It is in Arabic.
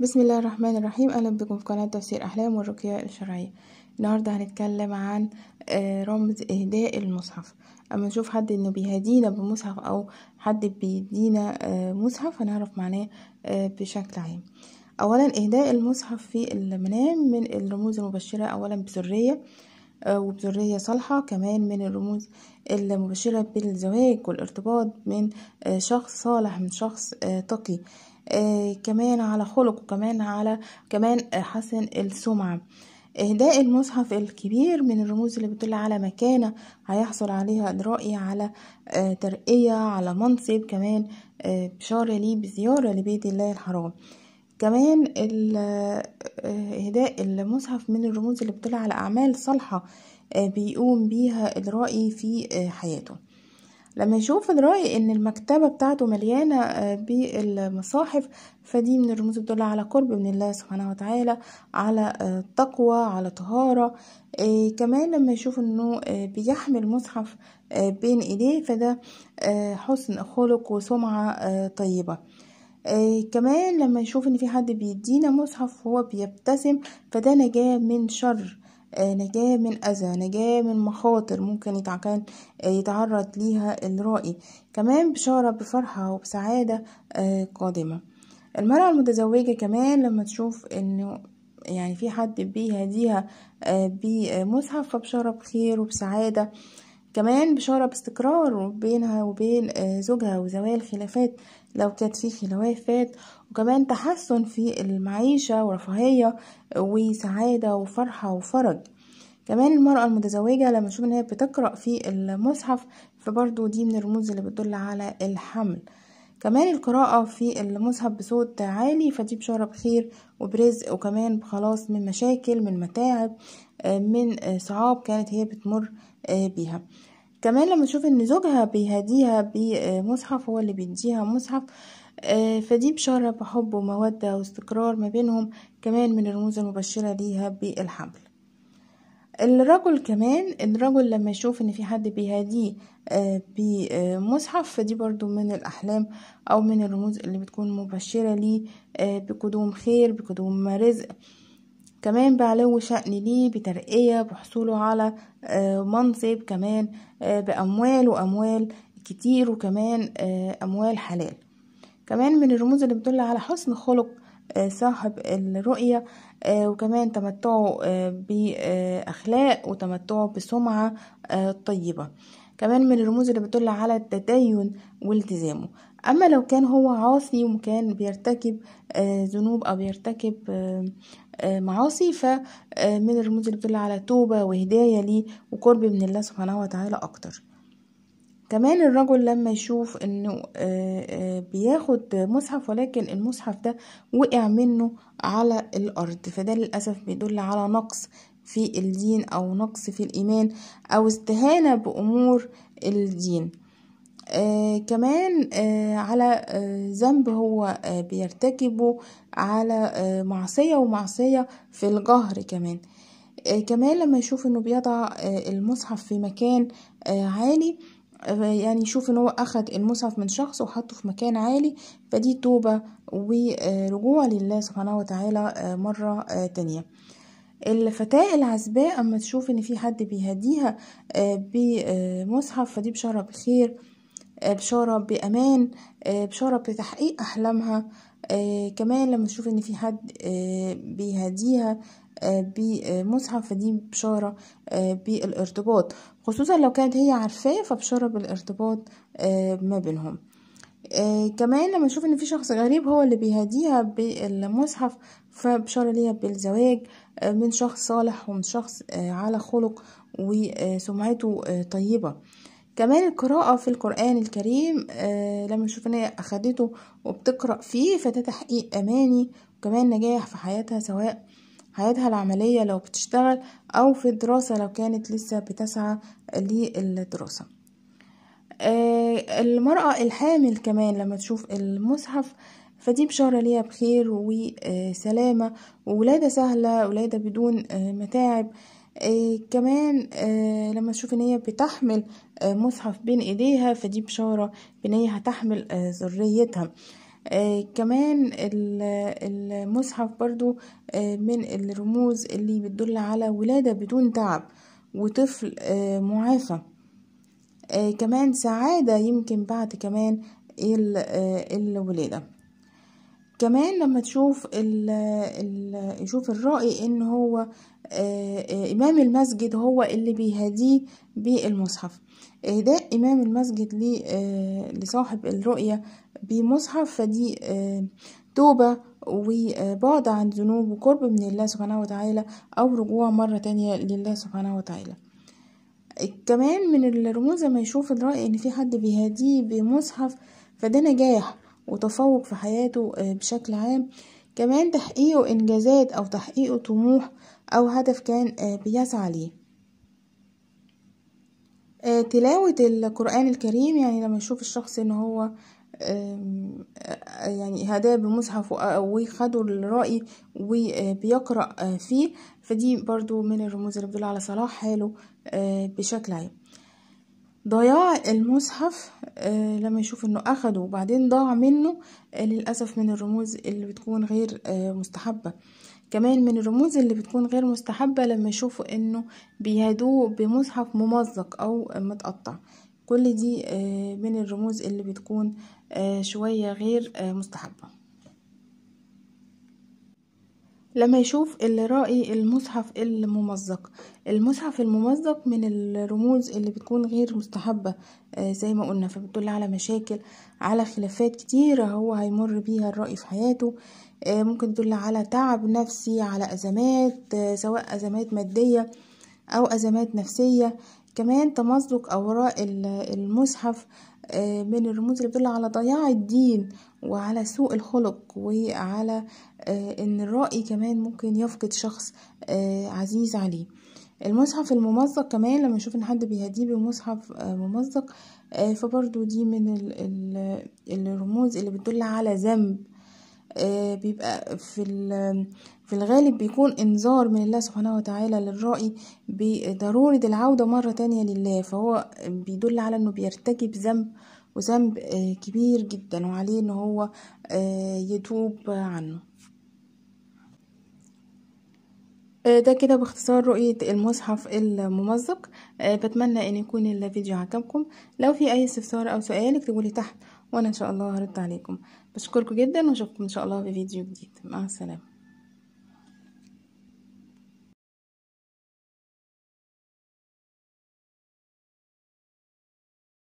بسم الله الرحمن الرحيم اهلا بكم في قناه تفسير احلام والرقيه الشرعيه النهارده هنتكلم عن آه، رمز اهداء المصحف اما نشوف حد انه بيهدينا بمصحف او حد بيدينا آه، مصحف هنعرف معناه آه، بشكل عام اولا اهداء المصحف في المنام من الرموز المبشره اولا بذريه وبذرية صالحة كمان من الرموز المبشرة بالزواج والارتباط من شخص صالح من شخص تقي آه، كمان على خلقه كمان على كمان حسن السمعة إهداء المصحف الكبير من الرموز اللي بتدل على مكانة هيحصل عليها ادرائي على آه، ترقية على منصب كمان آه، بشارة ليه بزيارة لبيت الله الحرام كمان إهداء المصحف من الرموز اللي بتدل على أعمال صالحة بيقوم بيها ادرائي في حياته لما يشوف الرأي ان المكتبة بتاعته مليانة آه، بالمصاحف فدي من الرموز بتدل على قرب من الله سبحانه وتعالى على آه، تقوى على طهارة آه، كمان لما يشوف انه بيحمل مصحف بين ايديه فده حسن خلق وسمعة طيبة آه كمان لما يشوف ان في حد بيدينا مصحف وهو بيبتسم فده نجاة من شر آه، نجاة من أذى نجاة من مخاطر ممكن كان آه، يتعرض ليها الرائي كمان بشارة بفرحة وبسعادة آه، قادمة المرأة المتزوجة كمان لما تشوف انه يعني في حد بيهديها بمصحف فبشارة بخير وبسعادة كمان بشارة باستقرار بينها وبين زوجها وزوال خلافات لو كانت في خلافات وكمان تحسن في المعيشة ورفاهية وسعادة وفرحة وفرج كمان المرأة المتزوجة لما تشوف انها بتقرأ في المصحف فبرضو دي من الرموز اللي بتدل على الحمل كمان القراءة في المصحف بصوت عالي فدي بشارة بخير وبرزق وكمان بخلاص من مشاكل من متاعب آه، من صعاب كانت هي بتمر آه، بيها كمان لما تشوف ان زوجها بيهديها بمصحف هو اللي بيديها مصحف آه، فدي بشارة بحب ومودة واستقرار ما بينهم كمان من الرموز المبشرة ليها بالحمل الرجل كمان الرجل لما يشوف ان في حد بيهديه آه، بمصحف فدي برضو من الاحلام او من الرموز اللي بتكون مبشرة ليه آه، بقدوم خير بقدوم رزق كمان بعلو شأن ليه بترقية بحصوله على آه، منصب كمان آه، بأموال وأموال كتير وكمان آه، أموال حلال كمان من الرموز اللي بتدل على حسن خلق صاحب الرؤية وكمان تمتعه بأخلاق وتمتعه بسمعة طيبة كمان من الرموز اللي بتدل على التدين والتزامه اما لو كان هو عاصي وكان بيرتكب آه، ذنوب او بيرتكب آه، آه، معاصي فمن الرموز اللي بتدل على توبة وهداية ليه وقرب من الله سبحانه وتعالى اكتر كمان الرجل لما يشوف انه بياخد مصحف ولكن المصحف ده وقع منه على الارض فده للاسف بيدل على نقص في الدين أو نقص في الإيمان أو استهانة بأمور الدين آه كمان آه على آه ذنب هو آه بيرتكبه على آه معصية ومعصية في الجهر كمان آه كمان لما يشوف انه بيضع آه المصحف في مكان آه عالي آه، يعني يشوف انه اخد المصحف من شخص وحطه في مكان عالي فدي توبة ورجوع لله سبحانه وتعالى آه، مرة آه، تانية الفتاة العزباء أما تشوف إن في حد بيهديها آه، بمصحف فدي بشارة بخير آه، بشارة بأمان آه، بشارة بتحقيق أحلامها كمان لما تشوف إن في حد بيهديها بمصحف فدي بشارة بالارتباط خصوصا لو كانت هي عارفة فبشارة بالارتباط ما بينهم آه كمان لما نشوف ان في شخص غريب هو اللي بيهديها بالمصحف فبشارة ليها بالزواج من شخص صالح ومن شخص آه، على خلق وسمعته آه، طيبة كمان القراءة في القرآن الكريم آه، لما نشوف ان هي اخدته وبتقرأ فيه فده تحقيق اماني وكمان نجاح في حياتها سواء حياتها العملية لو بتشتغل او في الدراسة لو كانت لسه بتسعى للدراسة المرأة الحامل كمان لما تشوف المصحف فدي بشارة ليها بخير وسلامة آه، وولادة سهلة ولادة بدون آه، متاعب آه، كمان لما تشوف ان هي بتحمل مصحف بين ايديها فدي بشارة بان هي هتحمل ذريتها كمان المصحف برضو من الرموز اللي بتدل على ولادة بدون تعب وطفل معافى كمان سعادة يمكن بعد كمان الولادة كمان لما تشوف الـ الـ يشوف الرائي ان هو آه، آه، امام المسجد هو اللي بيهديه بالمصحف اهداء امام المسجد آه، لصاحب الرؤية بمصحف فدي توبة وبعد عن ذنوب وقرب من الله سبحانه وتعالى او رجوع مرة تانية لله سبحانه وتعالى كمان من الرموز لما يشوف الرأي ان في حد بيهديه بمصحف فده نجاح وتفوق في حياته آه، بشكل عام كمان تحقيقه إنجازات أو تحقيقه طموح أو هدف كان آه، بيسعى ليه آه، تلاوة القرآن الكريم يعني لما يشوف الشخص إن هو يعني هداه بمصحف وخده الرأي وبيقرأ فيه فدي برضو من الرموز اللي بتدل على صلاح حاله بشكل عام ضياع المصحف آه، لما يشوف انه اخده وبعدين ضاع منه آه، للاسف من الرموز اللي بتكون غير آه، مستحبه كمان من الرموز اللي بتكون غير مستحبه لما يشوفوا انه بيهدوه بمصحف ممزق او متقطع كل دي من الرموز اللي بتكون شويه غير مستحبه لما يشوف اللي رأي المصحف الممزق المصحف الممزق من الرموز اللي بتكون غير مستحبة آه، زي ما قلنا فبتدل على مشاكل على خلافات كتيرة هو هيمر بيها الرأي في حياته آه، ممكن تدل على تعب نفسي على أزمات آه، سواء أزمات مادية أو أزمات نفسية كمان تمزق أوراق المصحف آه، من الرموز اللي بتدل على ضياع الدين وعلى سوء الخلق وعلى آه، ان الرأي كمان ممكن يفقد شخص آه، عزيز عليه المصحف الممزق كمان لما نشوف ان حد بيهديه بمصحف ممزق فبرضو دي من الرموز اللي بتدل على ذنب آه، بيبقى في في الغالب بيكون انذار من الله سبحانه وتعالى للرائي بضرورة العودة مرة تانية لله فهو بيدل على انه بيرتكب ذنب وذنب آه، كبير جدا وعليه ان هو آه، يتوب عنه ده كده باختصار رؤية المصحف الممزق بتمنى ان يكون الفيديو عجبكم لو في اي استفسار او سؤال اكتبولي تحت وانا ان شاء الله هرد عليكم بشكركم جدا واشوفكم ان شاء الله في فيديو جديد مع السلامه